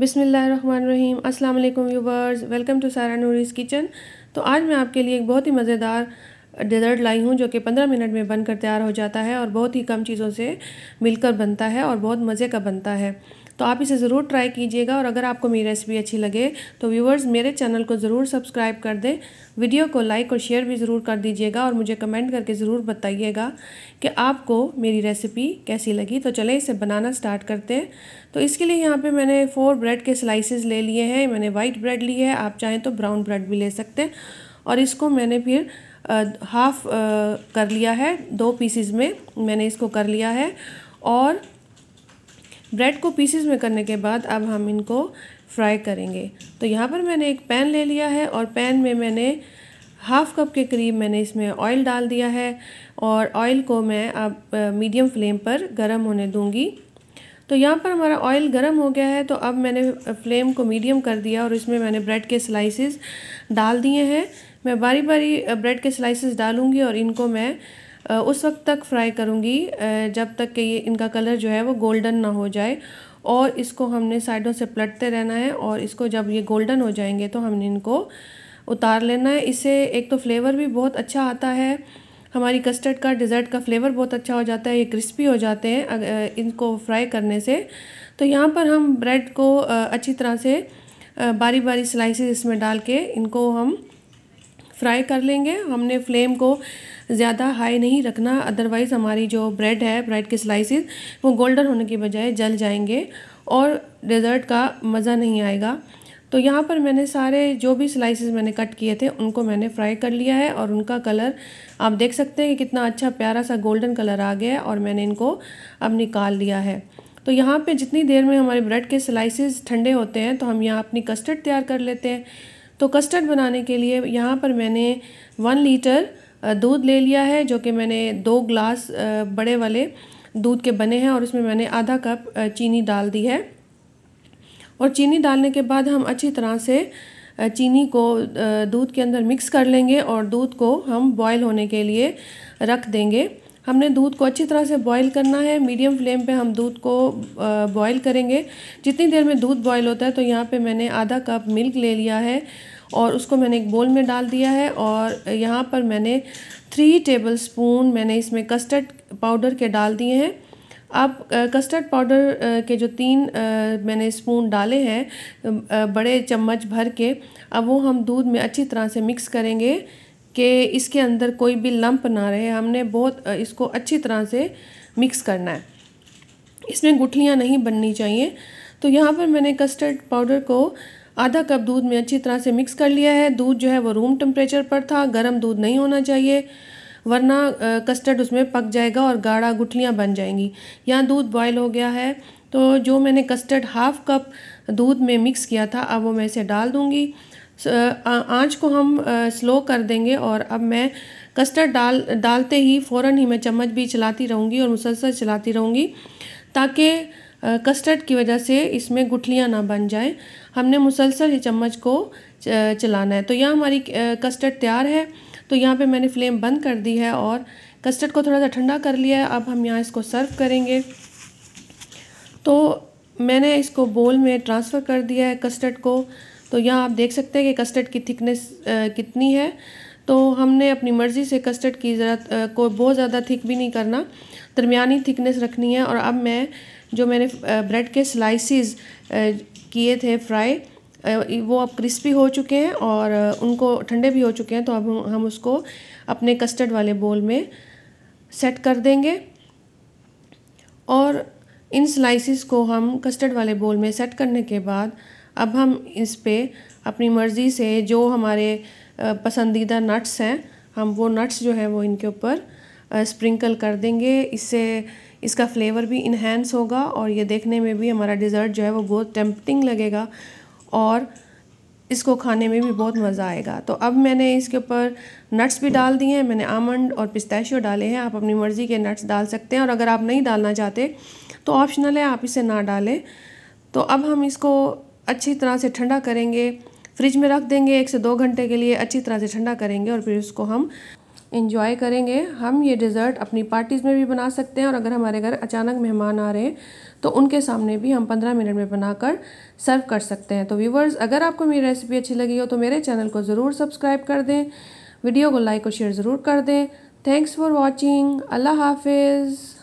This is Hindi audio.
बिसमीम् अस्सलाम वालेकुम वेलकम टू सारा नूरीज़ किचन तो आज मैं आपके लिए एक बहुत ही मज़ेदार डेज़र्ट लाई हूँ जो कि पंद्रह मिनट में बनकर तैयार हो जाता है और बहुत ही कम चीज़ों से मिलकर बनता है और बहुत मज़े का बनता है तो आप इसे ज़रूर ट्राई कीजिएगा और अगर आपको मेरी रेसिपी अच्छी लगे तो व्यूवर्स मेरे चैनल को ज़रूर सब्सक्राइब कर दें वीडियो को लाइक और शेयर भी ज़रूर कर दीजिएगा और मुझे कमेंट करके ज़रूर बताइएगा कि आपको मेरी रेसिपी कैसी लगी तो चले इसे बनाना स्टार्ट करते हैं तो इसके लिए यहाँ पर मैंने फ़ोर ब्रेड के स्लाइसिस ले लिए हैं मैंने वाइट ब्रेड ली है आप चाहें तो ब्राउन ब्रेड भी ले सकते हैं और इसको मैंने फिर हाफ़ कर लिया है दो पीसीज में मैंने इसको कर लिया है और ब्रेड को पीसेस में करने के बाद अब हम इनको फ्राई करेंगे तो यहाँ पर मैंने एक पैन ले लिया है और पैन में मैंने हाफ़ कप के करीब मैंने इसमें ऑयल डाल दिया है और ऑयल को मैं अब मीडियम फ्लेम पर गर्म होने दूँगी तो यहाँ पर हमारा ऑयल गर्म हो गया है तो अब मैंने फ्लेम को मीडियम कर दिया और इसमें मैंने ब्रेड के स्लाइसेस डाल दिए हैं मैं बारी बारी ब्रेड के स्लाइसेस डालूँगी और इनको मैं उस वक्त तक फ्राई करूँगी जब तक कि ये इनका कलर जो है वो गोल्डन ना हो जाए और इसको हमने साइडों से पलटते रहना है और इसको जब ये गोल्डन हो जाएंगे तो हमने इनको उतार लेना है इससे एक तो फ्लेवर भी बहुत अच्छा आता है हमारी कस्टर्ड का डिज़र्ट का फ्लेवर बहुत अच्छा हो जाता है ये क्रिस्पी हो जाते हैं इनको फ्राई करने से तो यहाँ पर हम ब्रेड को अच्छी तरह से बारी बारी स्लाइसेस इसमें डाल के इनको हम फ्राई कर लेंगे हमने फ्लेम को ज़्यादा हाई नहीं रखना अदरवाइज़ हमारी जो ब्रेड है ब्रेड के स्लाइसिस वो गोल्डन होने के बजाय जल जाएंगे और डेज़र्ट का मज़ा नहीं आएगा तो यहाँ पर मैंने सारे जो भी स्लाइसेस मैंने कट किए थे उनको मैंने फ्राई कर लिया है और उनका कलर आप देख सकते हैं कि कितना अच्छा प्यारा सा गोल्डन कलर आ गया है और मैंने इनको अब निकाल लिया है तो यहाँ पे जितनी देर में हमारे ब्रेड के स्लाइसेस ठंडे होते हैं तो हम यहाँ अपनी कस्टर्ड तैयार कर लेते हैं तो कस्टर्ड बनाने के लिए यहाँ पर मैंने वन लीटर दूध ले लिया है जो कि मैंने दो ग्लास बड़े वाले दूध के बने हैं और उसमें मैंने आधा कप चीनी डाल दी है और चीनी डालने के बाद हम अच्छी तरह से चीनी को दूध के अंदर मिक्स कर लेंगे और दूध को हम बॉयल होने के लिए रख देंगे हमने दूध को अच्छी तरह से बॉईल करना है मीडियम फ्लेम पे हम दूध को बॉईल करेंगे जितनी देर में दूध बॉईल होता है तो यहाँ पे मैंने आधा कप मिल्क ले लिया है और उसको मैंने एक बोल में डाल दिया है और यहाँ पर मैंने थ्री टेबल स्पून मैंने इसमें कस्टर्ड पाउडर के डाल दिए हैं आप कस्टर्ड पाउडर के जो तीन मैंने स्पून डाले हैं बड़े चम्मच भर के अब वो हम दूध में अच्छी तरह से मिक्स करेंगे कि इसके अंदर कोई भी लंप ना रहे हमने बहुत इसको अच्छी तरह से मिक्स करना है इसमें गुठलियाँ नहीं बननी चाहिए तो यहाँ पर मैंने कस्टर्ड पाउडर को आधा कप दूध में अच्छी तरह से मिक्स कर लिया है दूध जो है वो रूम टेम्परेचर पर था गर्म दूध नहीं होना चाहिए वरना कस्टर्ड उसमें पक जाएगा और गाढ़ा गुठलियाँ बन जाएंगी यहाँ दूध बॉयल हो गया है तो जो मैंने कस्टर्ड हाफ कप दूध में मिक्स किया था अब वो मैं इसे डाल दूँगी आँच को हम स्लो कर देंगे और अब मैं कस्टर्ड डाल डालते ही फ़ौरन ही मैं चम्मच भी चलाती रहूँगी और मुसलसल चलाती रहूँगी ताकि कस्टर्ड की वजह से इसमें गुठलियाँ ना बन जाएँ हमने मुसलसल ही चम्मच को चलाना है तो यह हमारी कस्टर्ड तैयार है तो यहाँ पे मैंने फ्लेम बंद कर दी है और कस्टर्ड को थोड़ा सा ठंडा कर लिया है अब हम यहाँ इसको सर्व करेंगे तो मैंने इसको बोल में ट्रांसफ़र कर दिया है कस्टर्ड को तो यहाँ आप देख सकते हैं कि कस्टर्ड की थिकनेस कितनी है तो हमने अपनी मर्ज़ी से कस्टर्ड की ज़रा को बहुत ज़्यादा थिक भी नहीं करना दरमिया थिकनेस रखनी है और अब मैं जो मैंने ब्रेड के स्लाइसिस किए थे फ्राई वो अब क्रिस्पी हो चुके हैं और उनको ठंडे भी हो चुके हैं तो अब हम उसको अपने कस्टर्ड वाले बोल में सेट कर देंगे और इन स्लाइसिस को हम कस्टर्ड वाले बोल में सेट करने के बाद अब हम इस पर अपनी मर्ज़ी से जो हमारे पसंदीदा नट्स हैं हम वो नट्स जो हैं वो इनके ऊपर स्प्रिंकल कर देंगे इससे इसका फ्लेवर भी इन्हेंस होगा और ये देखने में भी हमारा डिज़र्ट जो है वो बहुत टेम्पटिंग लगेगा और इसको खाने में भी बहुत मज़ा आएगा तो अब मैंने इसके ऊपर नट्स भी डाल दिए हैं मैंने आमंड और पिस्ताशियो डाले हैं आप अपनी मर्ज़ी के नट्स डाल सकते हैं और अगर आप नहीं डालना चाहते तो ऑप्शनल है आप इसे ना डालें तो अब हम इसको अच्छी तरह से ठंडा करेंगे फ्रिज में रख देंगे एक से दो घंटे के लिए अच्छी तरह से ठंडा करेंगे और फिर उसको हम इंजॉय करेंगे हम ये डिज़र्ट अपनी पार्टीज़ में भी बना सकते हैं और अगर हमारे घर अचानक मेहमान आ रहे हैं तो उनके सामने भी हम 15 मिनट में बनाकर सर्व कर सकते हैं तो व्यूवर्स अगर आपको मेरी रेसिपी अच्छी लगी हो तो मेरे चैनल को ज़रूर सब्सक्राइब कर दें वीडियो को लाइक और शेयर ज़रूर कर दें थैंक्स फॉर वॉचिंग अल्लाह हाफिज़